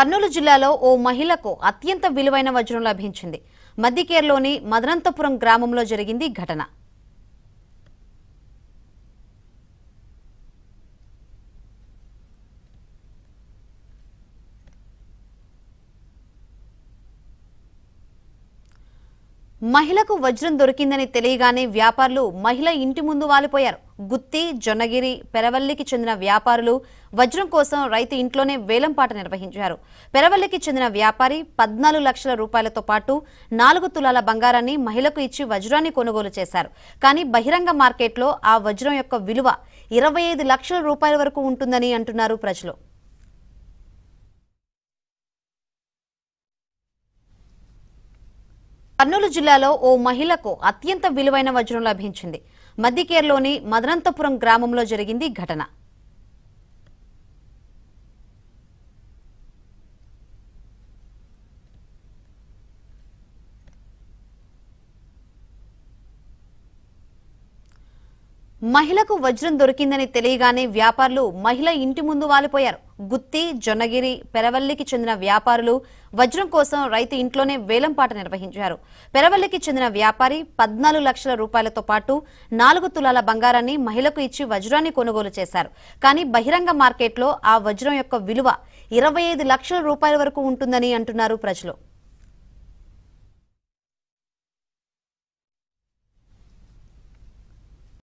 కర్నూలు జిల్లాలో ఓ మహిళకు అత్యంత విలువైన వజ్రం లభించింది మద్దికేర్లోని మదనంతపురం గ్రామంలో జరిగింది ఘటన మహిళకు వజ్రం దొరికిందని తెలియగానే వ్యాపారులు మహిళ ఇంటి ముందు వాలిపోయారు గుత్తి జొన్నగిరి పెరవల్లికి చెందిన వ్యాపారులు వజ్రం కోసం రైతు ఇంట్లోనే వేలంపాట నిర్వహించారు పెరవల్లికి చెందిన వ్యాపారి పద్నాలుగు లక్షల రూపాయలతో పాటు నాలుగు తులాల బంగారాన్ని మహిళకు ఇచ్చి వజ్రాన్ని కొనుగోలు చేశారు కానీ బహిరంగ మార్కెట్లో ఆ వజ్రం యొక్క విలువ ఇరవై లక్షల రూపాయల వరకు ఉంటుందని అంటున్నారు ప్రజలు కర్నూలు జిల్లాలో ఓ మహిళకు అత్యంత విలువైన వజ్రం లభించింది మద్దికేర్లోని మదనంతపురం గ్రామంలో జరిగింది ఘటన మహిళకు వజ్రం దొరికిందని తెలియగానే వ్యాపారులు మహిళ ఇంటి ముందు వాలిపోయారు గుత్తి జొన్నగిరి పెరవల్లికి చెందిన వ్యాపారులు వజ్రం కోసం రైతు ఇంట్లోనే వేలంపాట నిర్వహించారు పెరవల్లికి చెందిన వ్యాపారి పద్నాలుగు లక్షల రూపాయలతో పాటు నాలుగు తులాల బంగారాన్ని మహిళకు ఇచ్చి వజ్రాన్ని కొనుగోలు చేశారు కానీ బహిరంగ మార్కెట్లో ఆ వజ్రం యొక్క విలువ ఇరవై లక్షల రూపాయల వరకు ఉంటుందని అంటున్నారు ప్రజలు